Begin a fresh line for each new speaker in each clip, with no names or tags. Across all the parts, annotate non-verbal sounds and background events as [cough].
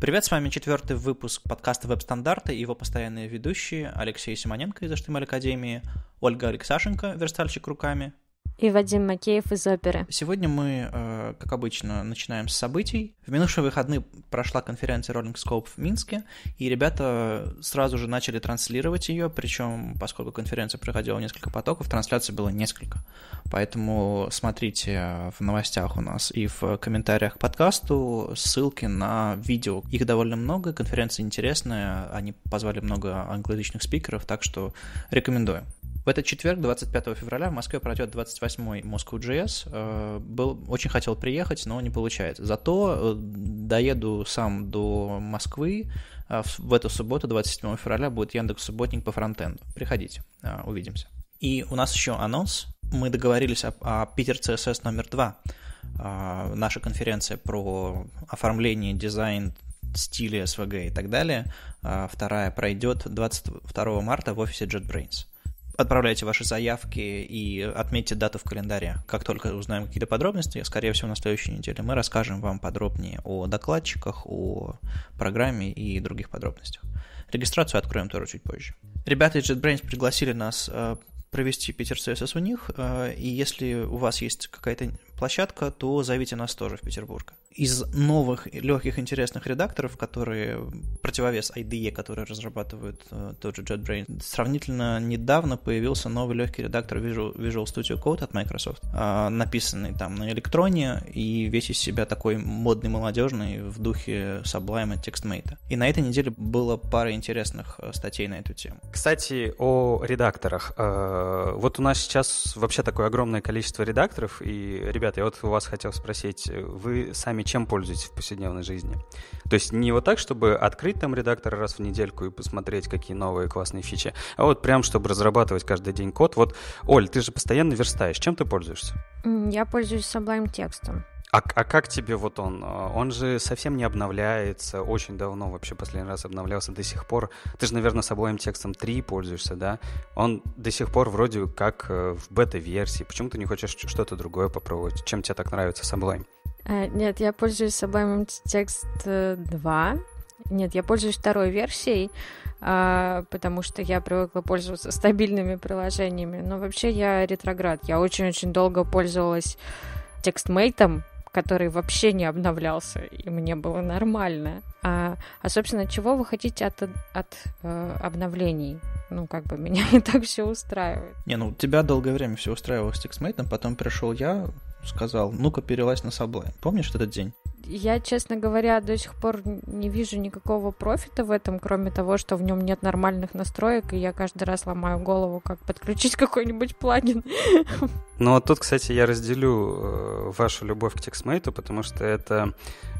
Привет, с вами четвертый выпуск подкаста «Веб-стандарты» и его постоянные ведущие Алексей Симоненко из Аштымель эм Академии, Ольга Алексашенко, верстальщик руками,
и Вадим Макеев из оперы. Сегодня мы, э, как
обычно, начинаем с событий. В минувшие выходные прошла конференция Rolling Scope в Минске, и ребята сразу же начали транслировать ее, причем, поскольку конференция проходила несколько потоков, трансляций было несколько. Поэтому смотрите э, в новостях у нас и в комментариях к подкасту ссылки на видео. Их довольно много, конференция интересная, они позвали много англоязычных спикеров, так что рекомендую. В этот четверг, 25 февраля, в Москве пройдет 28-й Moscow JS. Э, был, очень хотел приехать, но не получается. Зато э, доеду сам до Москвы. А в эту субботу, 27 февраля, будет Яндекс Субботник по фронтенду. Приходите, э, увидимся. И у нас еще анонс. Мы договорились о, о Питер CSS номер 2. Наша конференция про оформление, дизайн, стили SVG и так далее. Вторая пройдет 22 марта в офисе JetBrains отправляйте ваши заявки и отметьте дату в календаре. Как только узнаем какие-то подробности, скорее всего, на следующей неделе мы расскажем вам подробнее о докладчиках, о программе и других подробностях. Регистрацию откроем тоже чуть позже. Ребята из JetBrains пригласили нас э, провести Питер CSS у них, э, и если у вас есть какая-то площадка, то зовите нас тоже в Петербург из новых легких интересных редакторов, которые противовес IDE, которые разрабатывают э, тот же JetBrains, сравнительно недавно появился новый легкий редактор Visual, Visual Studio Code от Microsoft, э, написанный там на электроне и весь из себя такой модный, молодежный в духе Sublime и TextMate. И на этой неделе было пара интересных э, статей на эту тему. Кстати,
о редакторах. Э, вот у нас сейчас вообще такое огромное количество редакторов, и, ребята, я вот у вас хотел спросить, вы сами чем пользуетесь в повседневной жизни. То есть не вот так, чтобы открыть там редактор раз в недельку и посмотреть, какие новые классные фичи, а вот прям, чтобы разрабатывать каждый день код. Вот, Оль, ты же постоянно верстаешь. Чем ты пользуешься?
Я пользуюсь Sublime текстом.
А, а как тебе вот он? А, он же совсем не обновляется, очень давно вообще последний раз обновлялся до сих пор. Ты же, наверное, с обоим текстом 3 пользуешься, да? Он до сих пор вроде как э, в бета-версии. Почему ты не хочешь что-то другое попробовать? Чем тебе так нравится Sublime?
Э, нет, я пользуюсь Sublime текст 2. Э, нет, я пользуюсь второй версией, а, потому что я привыкла пользоваться стабильными приложениями. Но вообще я ретроград. Я очень-очень долго пользовалась текстмейтом, который вообще не обновлялся, и мне было нормально. А, а собственно, чего вы хотите от, от э, обновлений? Ну, как бы [laughs] меня и так все устраивает.
Не, ну тебя долгое время все устраивало с текстмейтом, потом пришел я, сказал, ну-ка перелазь на Sublime. Помнишь этот день?
я, честно говоря, до сих пор не вижу никакого профита в этом, кроме того, что в нем нет нормальных настроек, и я каждый раз ломаю голову, как подключить [laughs] какой-нибудь плагин.
Ну, а тут, кстати, я разделю э, вашу любовь к TextMate, потому что это...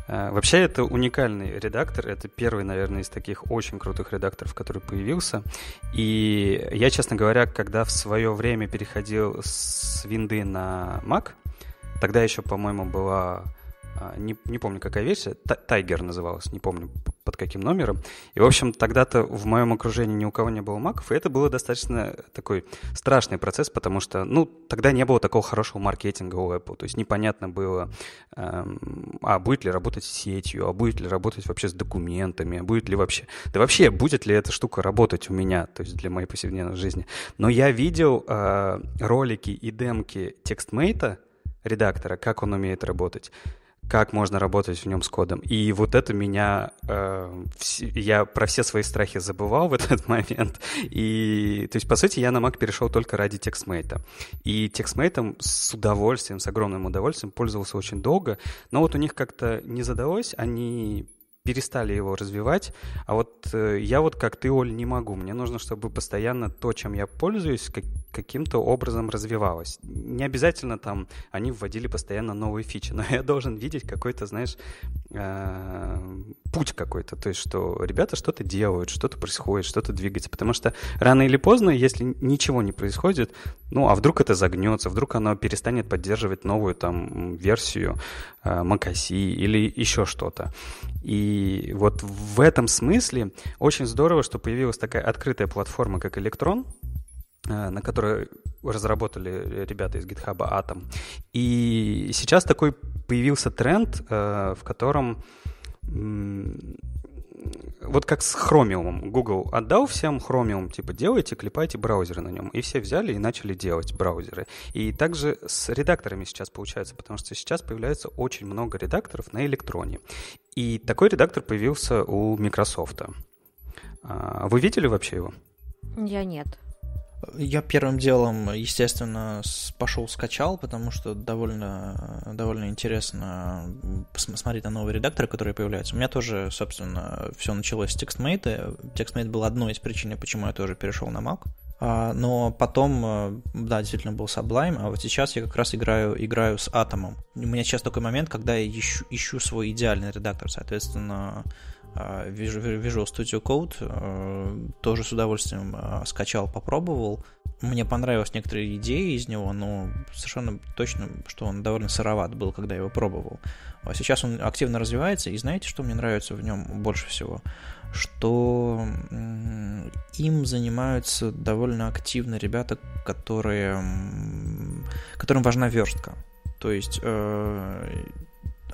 Э, вообще, это уникальный редактор, это первый, наверное, из таких очень крутых редакторов, который появился. И я, честно говоря, когда в свое время переходил с Винды на Mac, тогда еще, по-моему, была а, не, не помню, какая версия, Тайгер называлась, не помню под каким номером. И, в общем, тогда-то в моем окружении ни у кого не было маков, и это было достаточно такой страшный процесс, потому что, ну, тогда не было такого хорошего маркетинга у Apple, то есть непонятно было, эм, а будет ли работать с сетью, а будет ли работать вообще с документами, а будет ли вообще, да вообще будет ли эта штука работать у меня, то есть для моей повседневной жизни. Но я видел э, ролики и демки текстмейта, редактора, как он умеет работать как можно работать в нем с кодом. И вот это меня... Э, я про все свои страхи забывал в [laughs] этот момент. И, то есть, по сути, я на Mac перешел только ради TextMate. И текстмейтом с удовольствием, с огромным удовольствием пользовался очень долго. Но вот у них как-то не задалось. Они перестали его развивать. А вот э, я вот как ты, Оль, не могу. Мне нужно, чтобы постоянно то, чем я пользуюсь, как, каким-то образом развивалось. Не обязательно там они вводили постоянно новые фичи, [laughs] но я должен видеть какой-то, знаешь, э, путь какой-то. То есть, что ребята что-то делают, что-то происходит, что-то двигается. Потому что рано или поздно, если ничего не происходит, ну, а вдруг это загнется, вдруг оно перестанет поддерживать новую там версию э, MacOS или еще что-то. И и вот в этом смысле очень здорово, что появилась такая открытая платформа, как Electron, э, на которой разработали ребята из GitHub Atom. И сейчас такой появился тренд, э, в котором вот как с Chromium. Google отдал всем Chromium, типа, делайте, клепайте браузеры на нем. И все взяли и начали делать браузеры. И также с редакторами сейчас получается, потому что сейчас появляется очень много редакторов на электроне. И такой редактор появился у Microsoft. А, вы видели вообще его?
Я нет.
Я первым делом, естественно, пошел скачал, потому что довольно, довольно интересно посмотреть на новые редакторы, которые появляются. У меня тоже, собственно, все началось с TextMate. TextMate был одной из причин, почему я тоже перешел на Mac. А, но потом, э, да, действительно был Sublime, а вот сейчас я как раз играю, играю с Атомом. У меня сейчас такой момент, когда я ищу, ищу свой идеальный редактор, соответственно, Visual а, Studio Code, э, тоже с удовольствием э, скачал, попробовал. Мне понравились некоторые идеи из него, но совершенно точно, что он довольно сыроват был, когда я его пробовал. А сейчас он активно развивается, и знаете, что мне нравится в нем больше всего? Что им занимаются довольно активно ребята, которые, которым важна верстка. То есть э,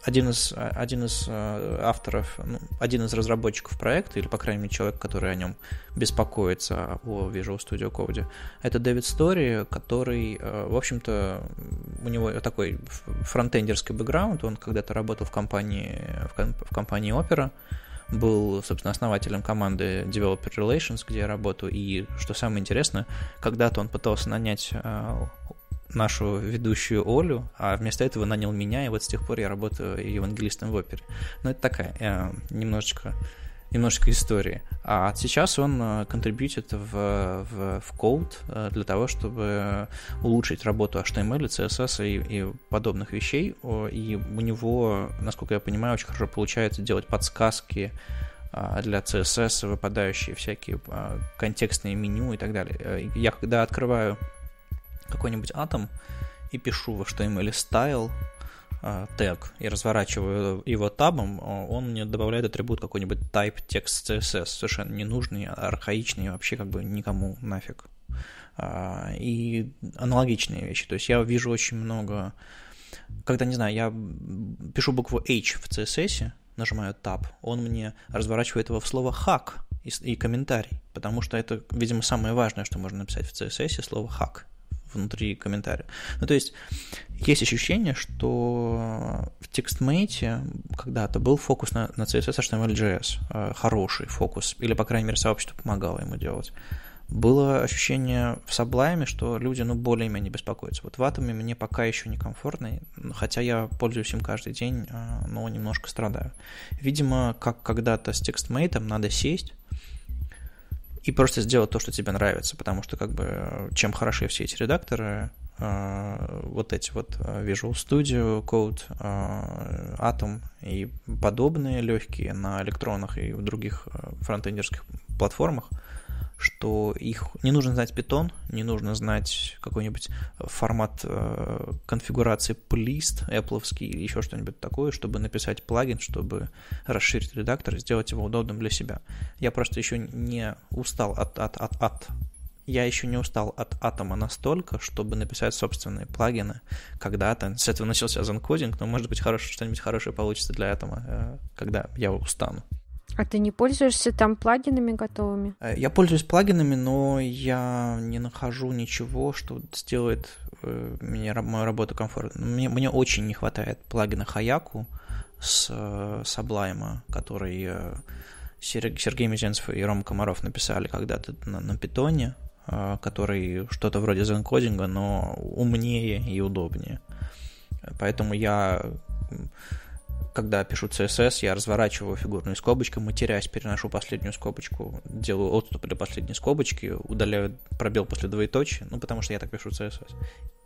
один из, а, один из а, авторов, ну, один из разработчиков проекта, или, по крайней мере, человек, который о нем беспокоится, о Visual Studio Code, это Дэвид Стори, который, а, в общем-то, у него такой фронтендерский бэкграунд, он когда-то работал в компании, в компании Opera, был, собственно, основателем команды Developer Relations, где я работаю. И, что самое интересное, когда-то он пытался нанять нашу ведущую Олю, а вместо этого нанял меня, и вот с тех пор я работаю евангелистом в опере. Но ну, это такая э, немножечко немножечко истории. А сейчас он э, контрибьютит в, в, в Code э, для того, чтобы улучшить работу HTML, CSS и, и подобных вещей. И у него, насколько я понимаю, очень хорошо получается делать подсказки э, для CSS, выпадающие всякие контекстные меню и так далее. Я когда открываю какой-нибудь атом и пишу в HTML style тег и разворачиваю его табом, э, он мне добавляет атрибут какой-нибудь type text CSS, совершенно ненужный, архаичный, вообще как бы никому нафиг. А, и аналогичные вещи. То есть я вижу очень много... Когда, не знаю, я пишу букву H в CSS, нажимаю Tab, он мне разворачивает его в слово hack и, и комментарий, потому что это, видимо, самое важное, что можно написать в CSS, слово hack внутри комментария. Ну, то есть, есть ощущение, что в текстмейте когда-то был фокус на, на CSS, HTML.js, э, хороший фокус, или, по крайней мере, сообщество помогало ему делать. Было ощущение в Sublime, что люди, ну, более-менее беспокоятся. Вот в Атоме мне пока еще некомфортно, хотя я пользуюсь им каждый день, э, но немножко страдаю. Видимо, как когда-то с текстмейтом надо сесть, и просто сделать то, что тебе нравится, потому что как бы чем хороши все эти редакторы, э, вот эти вот э, Visual Studio Code, э, Atom и подобные легкие на электронах и в других фронтендерских платформах – что их не нужно знать Python, не нужно знать какой-нибудь э, формат э, конфигурации плист Apple или еще что-нибудь такое, чтобы написать плагин, чтобы расширить редактор и сделать его удобным для себя. Я просто еще не устал от, от, от, от я еще не устал от атома настолько, чтобы написать собственные плагины когда-то. С этого начался занкодинг, но может быть хорошо, что-нибудь хорошее получится для атома, э, когда я устану.
А ты не пользуешься там плагинами готовыми?
Э, я пользуюсь плагинами, но я не нахожу ничего, что сделает э, мне мою работу комфортно. Мне, мне очень не хватает плагина Хаяку с саблайма, э, который Сергей Мизенцев и Ром Комаров написали когда-то на, на питоне, который что-то вроде зенкодинга, но умнее и удобнее. Поэтому я когда пишу CSS, я разворачиваю фигурную скобочку, матерясь, переношу последнюю скобочку, делаю отступ до последней скобочки, удаляю пробел после двоеточия, ну, потому что я так пишу CSS.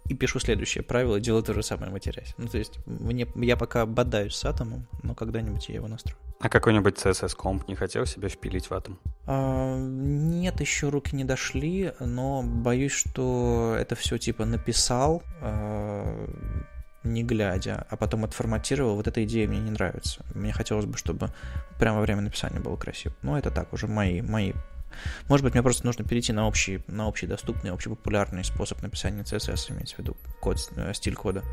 И пишу следующее правило, делаю то же самое, матерясь. Ну, то есть, мне, я пока бодаюсь с атомом, но когда-нибудь я его настрою.
А какой-нибудь CSS-комп не хотел себе впилить в атом?
А, нет, еще руки не дошли, но боюсь, что это все типа написал, а не глядя, а потом отформатировал, вот эта идея мне не нравится. Мне хотелось бы, чтобы прямо во время написания было красиво. Но ну, это так, уже мои, мои может быть, мне просто нужно перейти на общий, на общий доступный, общепопулярный способ написания CSS, имеется в виду код, э, стиль кода.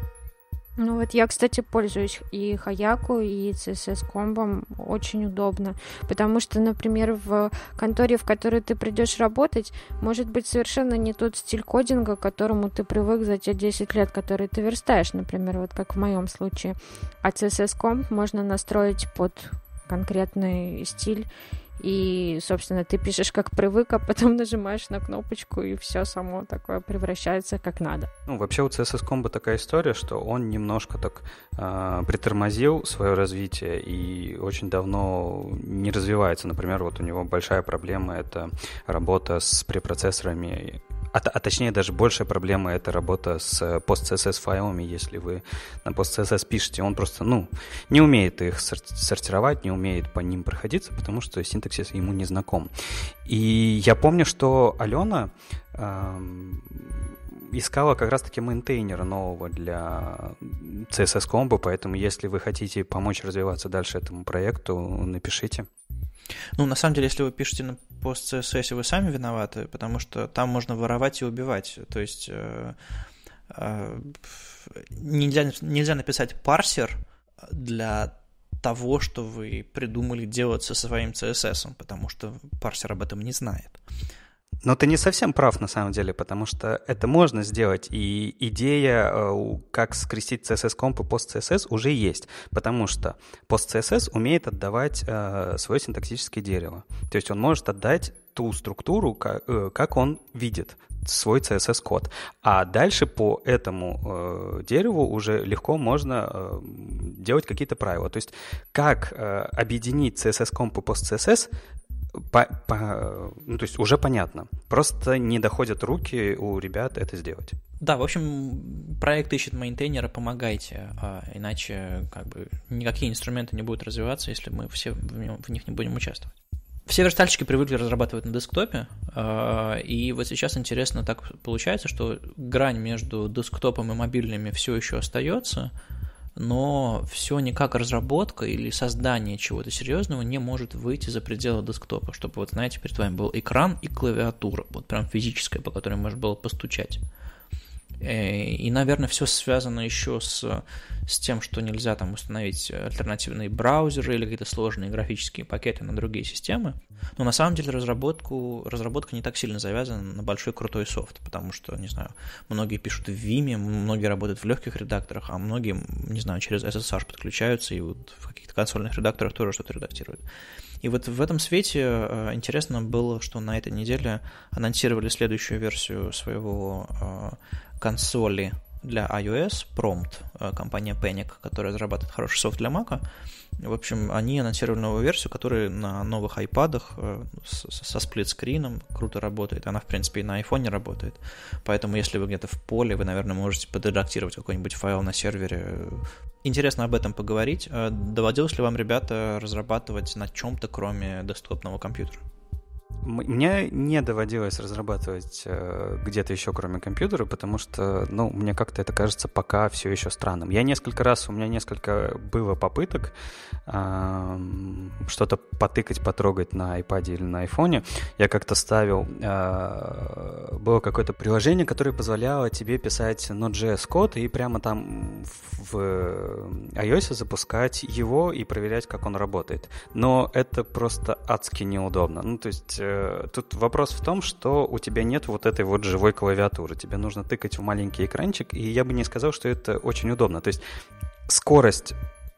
Ну вот я, кстати, пользуюсь и Хаяку, и CSS комбом очень удобно, потому что, например, в конторе, в которой ты придешь работать, может быть совершенно не тот стиль кодинга, к которому ты привык за те 10 лет, которые ты верстаешь, например, вот как в моем случае. А CSS комб можно настроить под конкретный стиль и, собственно, ты пишешь как привык, а потом [laughs] нажимаешь на кнопочку, и все само такое превращается как надо.
Ну, вообще у CSS Combo такая история, что он немножко так э, притормозил свое развитие и очень давно не развивается. Например, вот у него большая проблема — это работа с препроцессорами а, а точнее даже большая проблема это работа с postcss э, файлами, если вы на postcss пишете, он просто, ну, не умеет их сортировать, не умеет по ним проходиться, потому что синтаксис ему не знаком. И я помню, что Алена эм, искала как раз-таки мейнтейнера нового для CSS Combo, поэтому если вы хотите помочь развиваться дальше этому проекту, напишите.
Ну, на самом деле, если вы пишете на пост CSS, вы сами виноваты, потому что там можно воровать и убивать. То есть э, э, нельзя, нельзя написать парсер для того, что вы придумали делать со своим CSS, потому что парсер об этом не знает.
Но ты не совсем прав на самом деле, потому что это можно сделать, и идея, э, как скрестить CSS-комп и PostCSS уже есть, потому что PostCSS умеет отдавать э, свое синтаксическое дерево. То есть он может отдать ту структуру, э, как, он видит свой CSS-код. А дальше по этому э, дереву уже легко можно делать какие-то правила. То есть как объединить CSS-комп и PostCSS, по, по, ну, то есть уже понятно. Просто не доходят руки у ребят это сделать.
Да, в общем, проект ищет мейнтейнера, помогайте, а иначе как бы никакие инструменты не будут развиваться, если мы все в, нем, в них не будем участвовать. Все верстальщики привыкли разрабатывать на десктопе, а, и вот сейчас интересно так получается, что грань между десктопом и мобильными все еще остается, но все никак разработка или создание чего-то серьезного не может выйти за пределы десктопа, чтобы, вот знаете, перед вами был экран и клавиатура, вот прям физическая, по которой можно было постучать. Э, и, наверное, все связано еще с, с тем, что нельзя там установить альтернативные браузеры или какие-то сложные графические пакеты на другие системы. Но на самом деле разработку, разработка не так сильно завязана на большой крутой софт, потому что, не знаю, многие пишут в Vim, многие работают в легких редакторах, а многие, не знаю, через SSH подключаются и вот в каких-то консольных редакторах тоже что-то редактируют. И вот в этом свете э, интересно было, что на этой неделе анонсировали следующую версию своего э, консоли для iOS Prompt, э, компания Panic, которая разрабатывает хороший софт для Mac. В общем, они анонсировали новую версию, которая на новых iPad э, со сплит-скрином круто работает. Она, в принципе, и на iPhone работает. Поэтому, если вы где-то в поле, вы, наверное, можете подредактировать какой-нибудь файл на сервере. Интересно об этом поговорить. Э, доводилось ли вам, ребята, разрабатывать на чем-то, кроме десктопного компьютера?
Мне не доводилось разрабатывать э, где-то еще, кроме компьютера, потому что, ну, мне как-то это кажется пока все еще странным. Я несколько раз, у меня несколько было попыток э, что-то потыкать, потрогать на iPad или на iPhone. Я как-то ставил, э, было какое-то приложение, которое позволяло тебе писать Node.js код и прямо там в э, iOS запускать его и проверять, как он работает. Но это просто адски неудобно. Ну, то есть Э, тут вопрос в том, что у тебя нет вот этой вот живой клавиатуры. Тебе нужно тыкать в маленький экранчик, и я бы не сказал, что это очень удобно. То есть скорость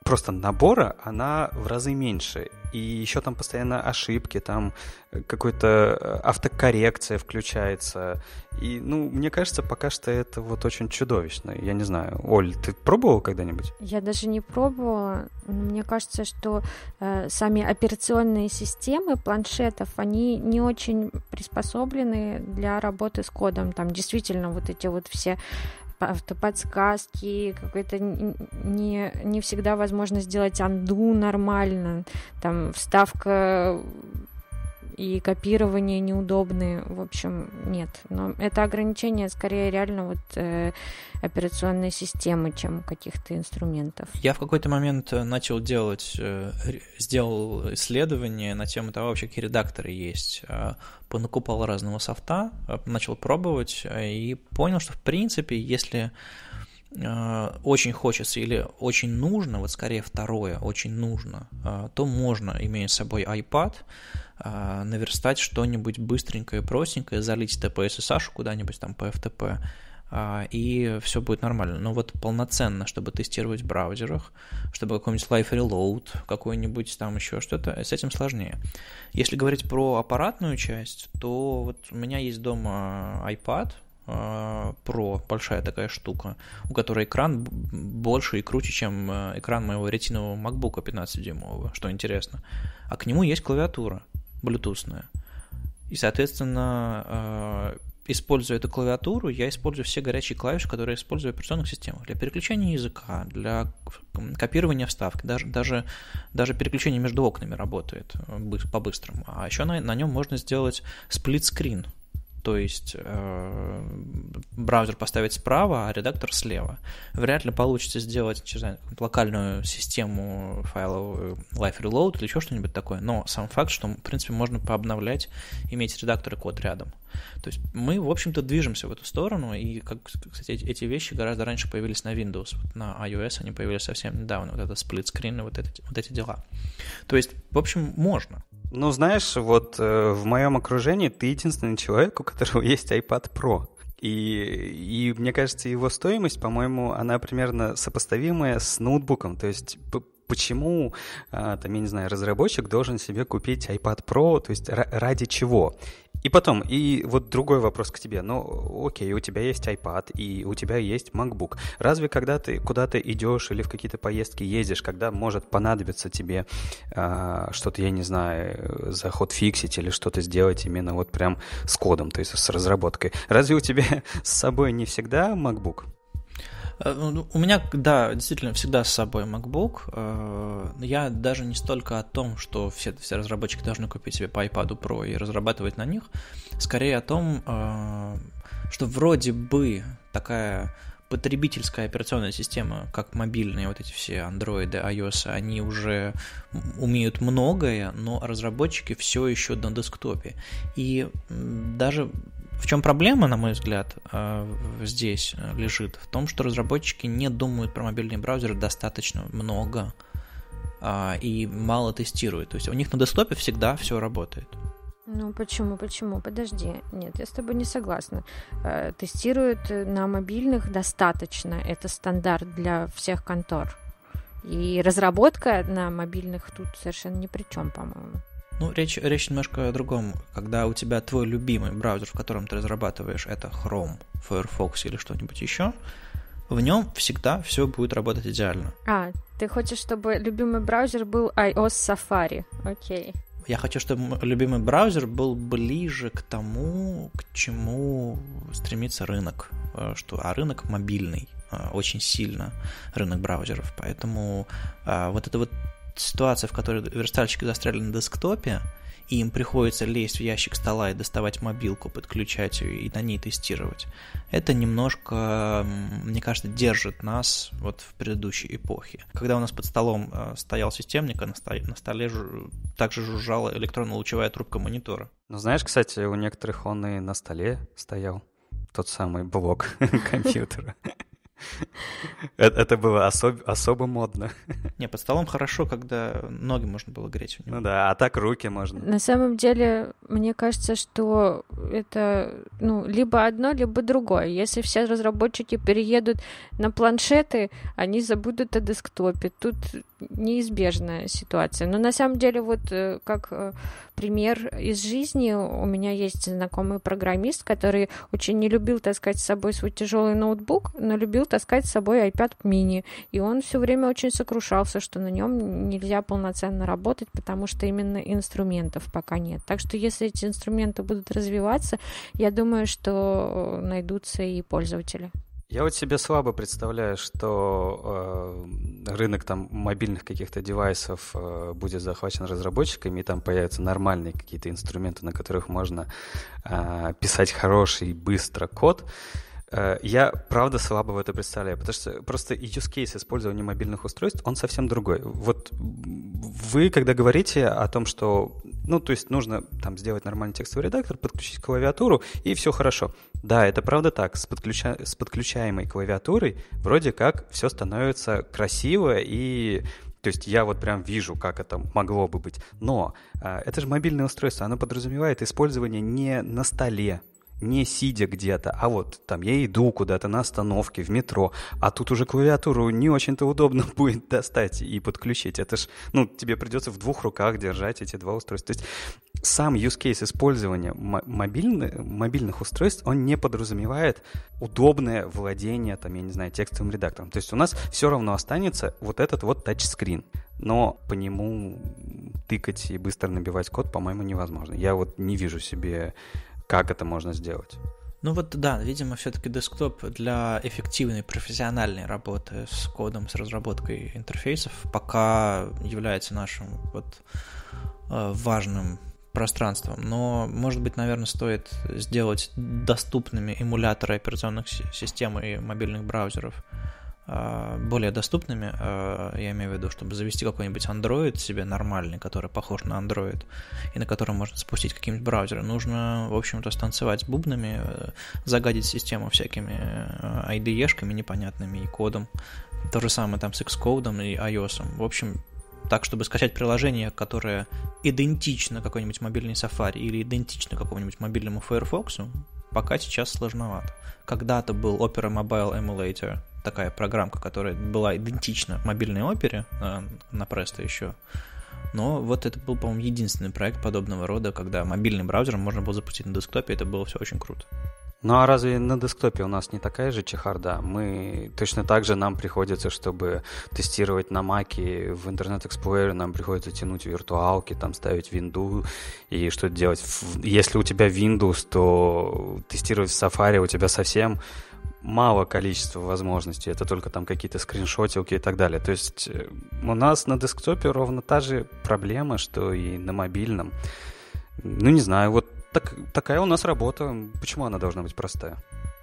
просто набора, она в разы меньше. И еще там постоянно ошибки, там э, какая-то э, автокоррекция включается. И, ну, мне кажется, пока что это вот очень чудовищно. Я не знаю. Оль, ты пробовала когда-нибудь?
Я даже не пробовала. Мне кажется, что э, сами операционные системы планшетов, они не очень приспособлены для работы с кодом. Там действительно вот эти вот все автоподсказки, какой-то не, не всегда возможно сделать анду нормально, там вставка и копирование неудобные. В общем, нет. Но это ограничение скорее реально вот э, операционной системы, чем каких-то инструментов.
Я в какой-то момент э, начал делать, э, сделал исследование на тему того, вообще какие редакторы есть. Э, понакупал разного софта, э, начал пробовать и понял, что в принципе, если очень хочется или очень нужно, вот скорее второе, очень нужно, то можно, имея с собой iPad, а, наверстать что-нибудь быстренькое простенькое, залить TPS и Сашу куда-нибудь там по FTP, а, и все будет нормально. Но вот полноценно, чтобы тестировать в браузерах, чтобы какой-нибудь Life Reload, какой-нибудь там еще что-то, с этим сложнее. Если говорить про аппаратную часть, то вот у меня есть дома iPad, а, Pro, большая такая штука, у которой экран больше и круче, чем э, экран моего ретинового MacBook 15-дюймового, что интересно. А к нему есть клавиатура. Bluetoothную. И, соответственно, э, используя эту клавиатуру, я использую все горячие клавиши, которые я использую в операционных системах. Для переключения языка, для копирования вставки, даже, даже, даже переключение между окнами работает э, по-быстрому. А еще на, на нем можно сделать сплит-скрин – то есть э, браузер поставить справа, а редактор слева. Вряд ли получится сделать через локальную систему файлов Life Reload или еще что-нибудь такое, но сам факт, что, в принципе, можно пообновлять, иметь редактор и код рядом. То есть мы, в общем-то, движемся в эту сторону, и, как, кстати, эти вещи гораздо раньше появились на Windows, вот на iOS они появились совсем недавно, вот это сплитскрин и вот эти, вот эти дела. То есть, в общем,
можно. Ну, знаешь, вот э, в моем окружении ты единственный человек, у которого [laughs] есть iPad Pro. И, и мне кажется, его стоимость, по-моему, она примерно сопоставимая с ноутбуком. То есть почему, а, там, я не знаю, разработчик должен себе купить iPad Pro, то есть ради чего? И потом, и вот другой вопрос к тебе. Ну, окей, у тебя есть iPad, и у тебя есть MacBook. Разве когда ты куда-то идешь или в какие-то поездки ездишь, когда может понадобиться тебе э, что-то, я не знаю, заход фиксить или что-то сделать именно вот прям с кодом, то есть с разработкой. Разве у тебя [laughs] с собой не всегда MacBook?
Э, ну, ну, у меня, да, действительно всегда с собой MacBook. Э, я даже не столько о том, что все, все разработчики должны купить себе по iPad Pro и разрабатывать на них, скорее о том, э, что вроде бы такая потребительская операционная система, как мобильные вот эти все Android, iOS, они уже умеют многое, но разработчики все еще на десктопе. И даже в чем проблема, на мой взгляд, э, здесь э, лежит? В том, что разработчики не думают про мобильные браузеры достаточно много а, и мало тестируют. То есть у них на десктопе всегда все работает.
Ну почему, почему? Подожди. Нет, я с тобой не согласна. Э, тестируют на мобильных достаточно. Это стандарт для всех контор. И разработка на мобильных тут совершенно ни при чем, по-моему.
Ну, речь, речь немножко о другом. Когда у тебя твой любимый браузер, в котором ты разрабатываешь, это Chrome, Firefox или что-нибудь еще, в нем всегда все будет работать идеально.
А, ты хочешь, чтобы любимый браузер был iOS Safari. Окей. Okay.
Я хочу, чтобы любимый браузер был ближе к тому, к чему стремится рынок. Э, что, а рынок мобильный э, очень сильно рынок браузеров. Поэтому а, вот это вот ситуация, в которой верстальщики застряли на десктопе, и им приходится лезть в ящик стола и доставать мобилку, подключать ее и на ней тестировать, это немножко, мне кажется, держит нас вот в предыдущей эпохе. Когда у нас под столом э, стоял системник, а на столе, также жужжала электронно-лучевая трубка монитора. Ну,
знаешь, кстати, у некоторых он и на столе стоял тот самый блок [laughs] компьютера. Э, это было особо модно.
Не, под столом хорошо, когда ноги можно было греть. Ну да, а
так руки можно. На
самом деле, мне кажется, что это ну, либо одно, либо другое. Если все разработчики переедут на планшеты, они забудут о десктопе. Тут неизбежная ситуация. Но на самом деле вот э, как э, пример из жизни у меня есть знакомый программист, который очень не любил таскать с собой свой тяжелый ноутбук, но любил таскать с собой iPad mini. И он все время очень сокрушался, что на нем нельзя полноценно работать, потому что именно инструментов пока нет. Так что если эти инструменты будут развиваться, я думаю, что э, найдутся и пользователи.
Я вот себе слабо представляю, что э, рынок там мобильных каких-то девайсов э, будет захвачен разработчиками, и там появятся нормальные какие-то инструменты, на которых можно э, писать хороший быстро код. Э, я, правда, слабо в это представляю, потому что просто use case использования мобильных устройств, он совсем другой. Вот вы, когда говорите о том, что ну, то есть нужно там сделать нормальный текстовый редактор, подключить клавиатуру, и все хорошо. Да, это правда так. С, подключа... с подключаемой клавиатурой вроде как все становится красиво и то есть я вот прям вижу, как это могло бы быть. Но э, это же мобильное устройство, оно подразумевает использование не на столе, не сидя где-то, а вот там я иду куда-то на остановке, в метро, а тут уже клавиатуру не очень-то удобно [laughs] будет достать и подключить. Это ж, ну, тебе придется в двух руках держать эти два устройства. То есть сам use case использования мобильных, мобильных устройств, он не подразумевает удобное владение, там, я не знаю, текстовым редактором. То есть у нас все равно останется вот этот вот тачскрин, но по нему тыкать и быстро набивать код, по-моему, невозможно. Я вот не вижу себе как это можно сделать?
Ну вот да, видимо, все-таки десктоп для эффективной профессиональной работы с кодом, с разработкой интерфейсов пока является нашим вот э, важным пространством. Но, может быть, наверное, стоит сделать доступными эмуляторы операционных систем и мобильных браузеров. А, более доступными, а, я имею в виду, чтобы завести какой-нибудь Android себе нормальный, который похож на Android, и на котором можно спустить какие-нибудь браузеры, нужно, в общем-то, станцевать с бубнами, э, загадить систему всякими э, IDE-шками непонятными и кодом. То же самое там с Xcode и iOS. В общем, так, чтобы скачать приложение, которое идентично какой-нибудь мобильной Safari или идентично какому-нибудь мобильному Firefox, пока сейчас сложновато. Когда-то был Opera Mobile Emulator — такая программка, которая была идентична мобильной опере э, на Presto еще. Но вот это был, по-моему, единственный проект подобного рода, когда мобильным браузером можно было запустить на десктопе, это было все очень круто.
Ну а разве на десктопе у нас не такая же чехарда? Мы точно так же нам приходится, чтобы тестировать на маке в Internet Explorer, нам приходится тянуть виртуалки, там ставить Windows и что то делать. Если у тебя Windows, то тестировать в Safari у тебя совсем мало количества возможностей, это только там какие-то скриншотилки и так далее. То есть э, у нас на десктопе ровно та же проблема, что и на мобильном. Ну, не знаю, вот так, такая у нас работа. Почему она должна быть простая?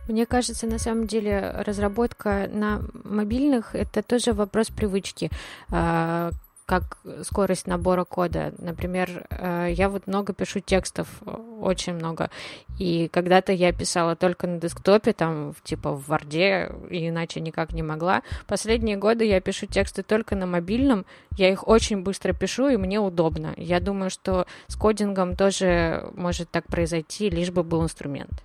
Мне кажется, на самом деле разработка на мобильных это тоже вопрос привычки а, как скорость набора кода. Например, э, я вот много пишу текстов, очень много. И когда-то я писала только на десктопе, там, типа в Варде, иначе никак не могла. Последние годы я пишу тексты только на мобильном. Я их очень быстро пишу, и мне удобно. Я думаю, что с кодингом тоже может так произойти, лишь бы был инструмент.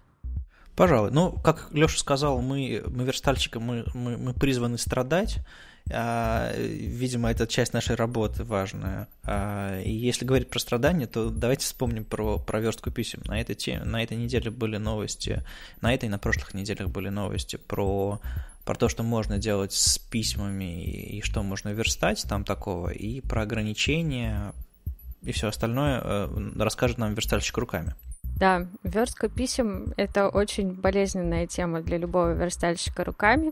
Пожалуй. Ну, как Леша сказал, мы, мы верстальщики, мы, мы, мы призваны страдать, а, видимо, это часть нашей работы важная. А, и если говорить про страдания, то давайте вспомним про, про верстку писем. На этой, теме, на этой неделе были новости, на этой и на прошлых неделях были новости про про то, что можно делать с письмами и что можно верстать там такого, и про ограничения и все остальное э, расскажет нам верстальщик руками.
Да, верстка писем — это очень болезненная тема для любого верстальщика руками,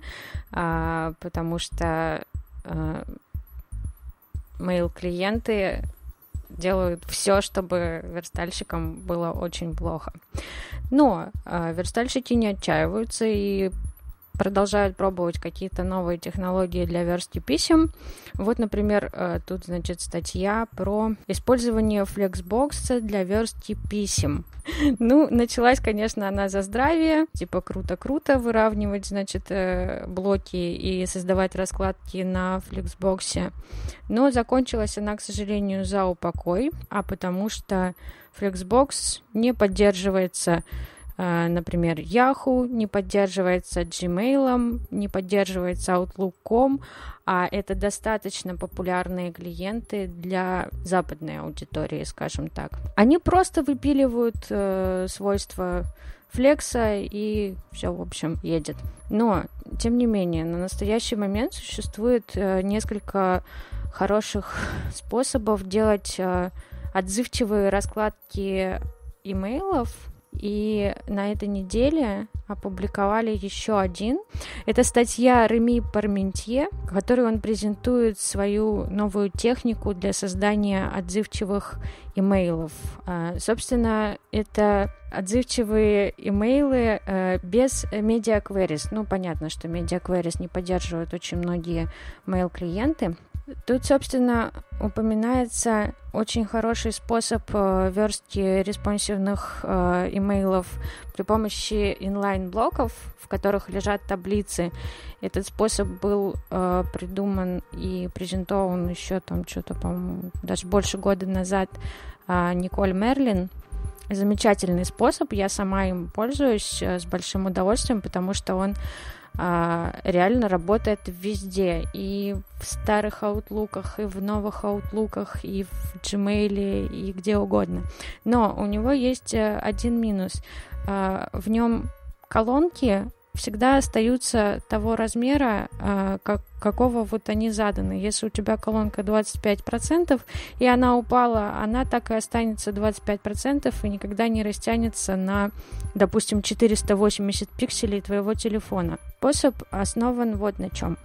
а, потому что мейл-клиенты а, делают все, чтобы верстальщикам было очень плохо. Но э, верстальщики не отчаиваются и продолжают пробовать какие-то новые технологии для верстки писем. Вот, например, э, тут, значит, статья про использование флексбокса для верстки писем. [laughs] Ну, началась, конечно, она за здравие, типа круто-круто выравнивать, значит, э, блоки и создавать раскладки на флексбоксе. Но закончилась она, к сожалению, за упокой, а потому что флексбокс не поддерживается а, например, Yahoo не поддерживается Gmail, не поддерживается Outlook.com, а это достаточно популярные клиенты для западной аудитории, скажем так. Они просто выпиливают э, свойства флекса и все, в общем, едет. Но, тем не менее, на настоящий момент существует э, несколько хороших способов делать э, отзывчивые раскладки имейлов и на этой неделе опубликовали еще один. Это статья Реми Парментье, в которой он презентует свою новую технику для создания отзывчивых имейлов. А, собственно, это отзывчивые имейлы а, без медиакверис. Ну, понятно, что медиакверис не поддерживают очень многие mail-клиенты, Тут, собственно, упоминается очень хороший способ э, верстки респонсивных э, имейлов при помощи инлайн-блоков, в которых лежат таблицы. Этот способ был э, придуман и презентован еще там что-то, по-моему, даже больше года назад Николь Мерлин. Замечательный способ, я сама им пользуюсь с большим удовольствием, потому что он а, реально работает везде. И в старых аутлуках, и в новых аутлуках, и в Gmail, и где угодно. Но у него есть э, один минус. А, в нем колонки всегда остаются того размера, а, как, какого вот они заданы. Если у тебя колонка 25%, и она упала, она так и останется 25% и никогда не растянется на, допустим, 480 пикселей твоего телефона. Способ основан вот на чем.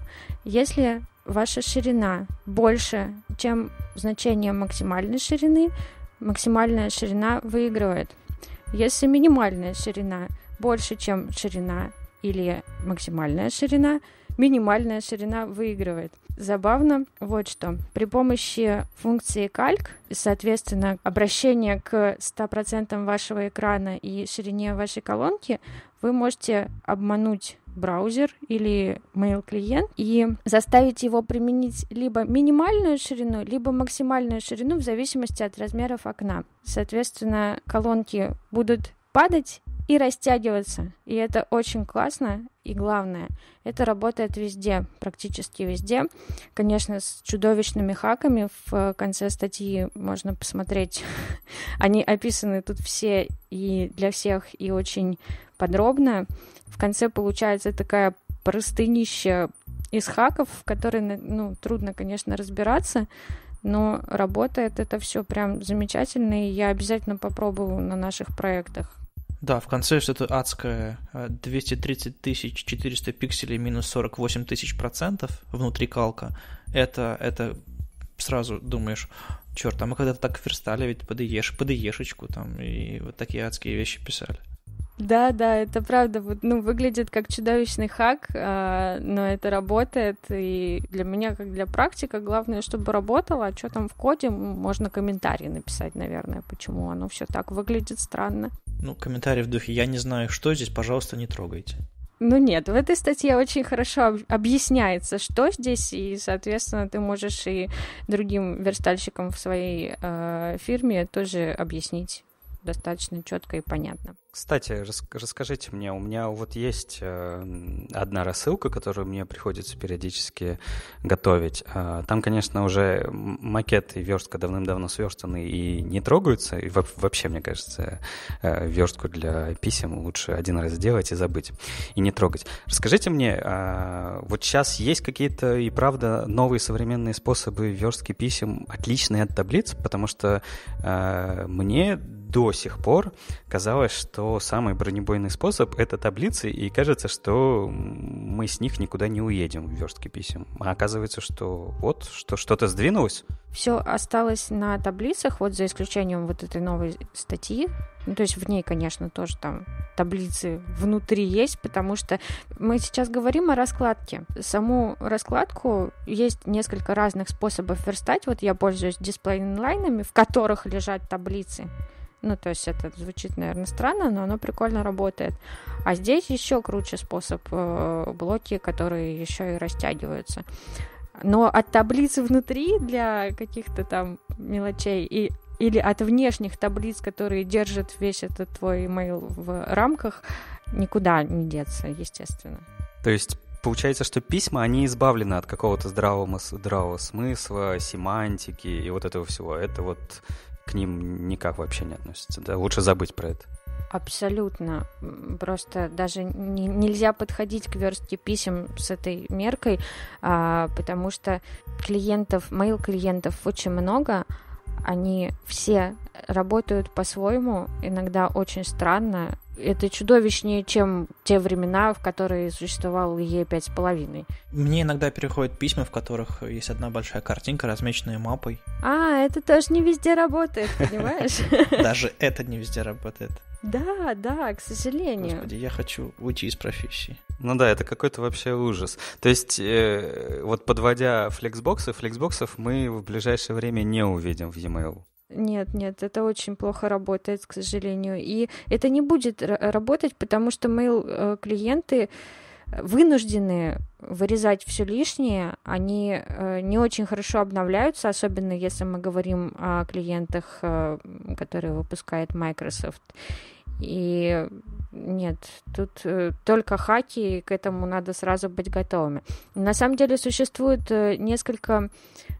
Если ваша ширина больше, чем значение максимальной ширины, максимальная ширина выигрывает. Если минимальная ширина больше, чем ширина или максимальная ширина, минимальная ширина выигрывает. Забавно вот что. При помощи функции кальк, соответственно, обращение к 100% вашего экрана и ширине вашей колонки, вы можете обмануть браузер или mail клиент и заставить его применить либо минимальную ширину, либо максимальную ширину в зависимости от размеров окна. Соответственно, колонки будут падать и растягиваться. И это очень классно. И главное, это работает везде, практически везде. Конечно, с чудовищными хаками в э, конце статьи можно посмотреть. [laughs] Они описаны тут все и для всех, и очень подробно. В конце получается такая простынища из хаков, в которой ну, трудно, конечно, разбираться, но работает это все прям замечательно, и я обязательно попробую на наших проектах.
Да, в конце что-то адское. 230 э, тысяч 400 пикселей минус 48 тысяч процентов внутри калка. Это, это сразу думаешь, черт, а мы когда-то так верстали, ведь PDE, PDE-шечку там, и вот такие адские вещи писали.
Да, да, это правда. Вот, ну, выглядит как чудовищный хак, э, но это работает. И для меня, как для практика, главное, чтобы работало. А что там в коде, можно комментарий написать, наверное, почему оно все так выглядит странно.
Ну, комментарий в духе «я не знаю, что здесь, пожалуйста, не трогайте».
Ну нет, в этой статье очень хорошо объясняется, что здесь, и, соответственно, ты можешь и другим верстальщикам в своей э, фирме тоже объяснить достаточно четко и понятно.
Кстати, расскажите мне, у меня вот есть эм, одна рассылка, которую мне приходится периодически готовить. Э, там, конечно, уже макет и верстка давным-давно сверстаны и не трогаются. И вообще, мне кажется, э, верстку для писем лучше один раз сделать и забыть, и не трогать. Расскажите мне, э, вот сейчас есть какие-то и правда новые современные способы верстки писем, отличные от таблиц? Потому что мне до сих пор казалось, что что самый бронебойный способ — это таблицы, и кажется, что мы с них никуда не уедем в верстке писем. А оказывается, что вот, что что-то сдвинулось.
Все осталось на таблицах, вот за исключением вот этой новой статьи. Ну, то есть в ней, конечно, тоже там таблицы внутри есть, потому что мы сейчас говорим о раскладке. Саму раскладку есть несколько разных способов верстать. Вот я пользуюсь дисплей-инлайнами, в которых лежат таблицы. Ну, то есть это звучит, наверное, странно, но оно прикольно работает. А здесь еще круче способ э, блоки, которые еще и растягиваются. Но от таблицы внутри для каких-то там мелочей и или от внешних таблиц, которые держат весь этот твой email в рамках, никуда не деться, естественно.
То есть получается, что письма, они избавлены от какого-то здравого, здравого смысла, семантики и вот этого всего. Это вот к ним никак вообще не относится, Да? Лучше забыть про это.
Абсолютно. Просто даже не, нельзя подходить к верстке писем с этой меркой, а, потому что клиентов, mail клиентов очень много, они все работают по-своему, иногда очень странно, это чудовищнее, чем те времена, в которые существовал Е5,5.
Мне иногда переходят письма, в которых есть одна большая картинка, размеченная мапой.
А, это тоже не везде работает, понимаешь? [laughs]
Даже это не везде работает.
Да, да, к сожалению. Господи, я
хочу уйти из профессии.
Ну да, это какой-то вообще ужас. То есть, э, вот подводя флексбоксы, флексбоксов мы в ближайшее время не увидим в e-mail.
Нет, нет, это очень плохо работает, к сожалению. И это не будет работать, потому что mail э, клиенты вынуждены вырезать все лишнее, они э, не очень хорошо обновляются, особенно если мы говорим о клиентах, э, которые выпускает Microsoft. И нет, тут э, только хаки, и к этому надо сразу быть готовыми. На самом деле существует э, несколько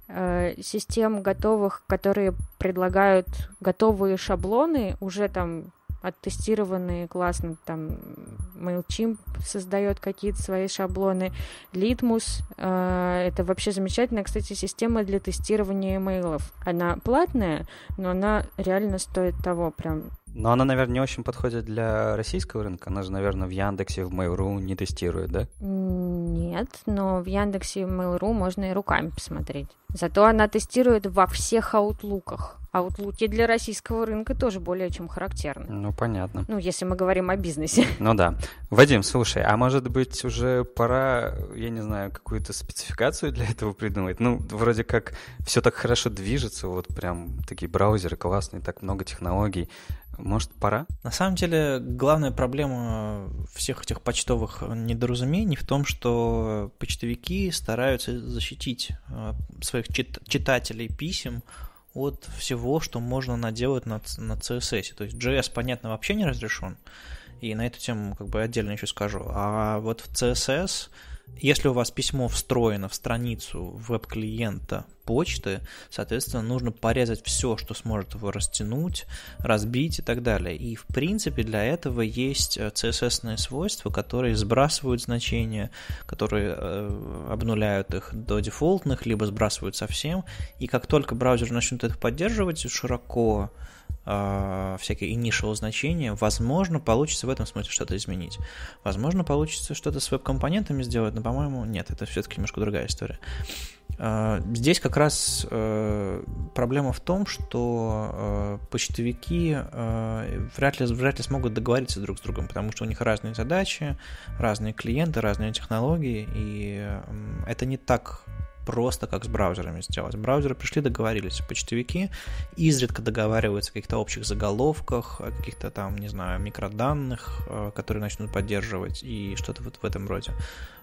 э, систем готовых, которые предлагают готовые шаблоны, уже там оттестированные классно, там MailChimp создает какие-то свои шаблоны, Litmus, э, это вообще замечательная, кстати, система для тестирования имейлов. Она платная, но она реально стоит того, прям
но она, наверное, не очень подходит для российского рынка. Она же, наверное, в Яндексе, в Mail.ru не тестирует, да?
Нет, но в Яндексе и в Mail.ru можно и руками посмотреть. Зато она тестирует во всех аутлуках. Аутлуки для российского рынка тоже более чем характерны. Ну, понятно. Ну, если мы говорим о бизнесе.
Ну да. Вадим, слушай, а может быть уже пора, я не знаю, какую-то спецификацию для этого придумать? Ну, вроде как все так хорошо движется, вот прям такие браузеры классные, так много технологий. Может, пора?
На самом деле, главная проблема всех этих почтовых недоразумений в том, что почтовики стараются защитить э, своих чит читателей писем от всего, что можно наделать на, на CSS. То есть JS, понятно, вообще не разрешен, и на эту тему как бы отдельно еще скажу. А вот в CSS если у вас письмо встроено в страницу веб-клиента почты, соответственно, нужно порезать все, что сможет его растянуть, разбить и так далее. И, в принципе, для этого есть CSS э, свойства, которые сбрасывают значения, которые э, обнуляют их до дефолтных, либо сбрасывают совсем. И как только браузер начнет их поддерживать широко, э, всякие initial значения, возможно, получится в этом смысле что-то изменить. Возможно, получится что-то с веб-компонентами сделать, но, по-моему, нет, это все-таки немножко другая история. Э, здесь как раз э, проблема в том, что э, почтовики э, вряд, ли, вряд ли смогут договориться друг с другом, потому что у них разные задачи, разные клиенты, разные технологии, и э, это не так просто как с браузерами сделать. Браузеры пришли, договорились, почтовики изредка договариваются о каких-то общих заголовках, о каких-то там, не знаю, микроданных, э, которые начнут поддерживать и что-то вот в этом роде.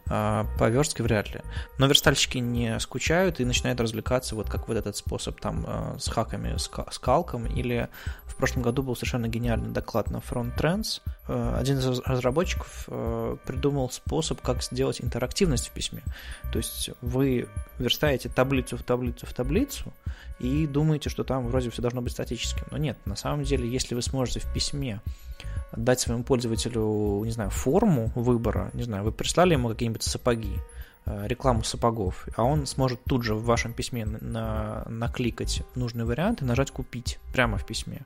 А, по верстке вряд ли. Но верстальщики не скучают и начинают развлекаться, вот как вот этот способ там а, с хаками, с, с калком, или в прошлом году был совершенно гениальный доклад на Front Trends. Э, один из разработчиков э, придумал способ, как сделать интерактивность в письме. То есть вы верстаете таблицу в таблицу в таблицу и думаете, что там вроде все должно быть статическим. Но нет, на самом деле, если вы сможете в письме дать своему пользователю, не знаю, форму выбора, не знаю, вы прислали ему какие-нибудь сапоги, Э, рекламу сапогов, а он сможет тут же в вашем письме на, накликать нужный вариант и нажать «Купить» прямо в письме.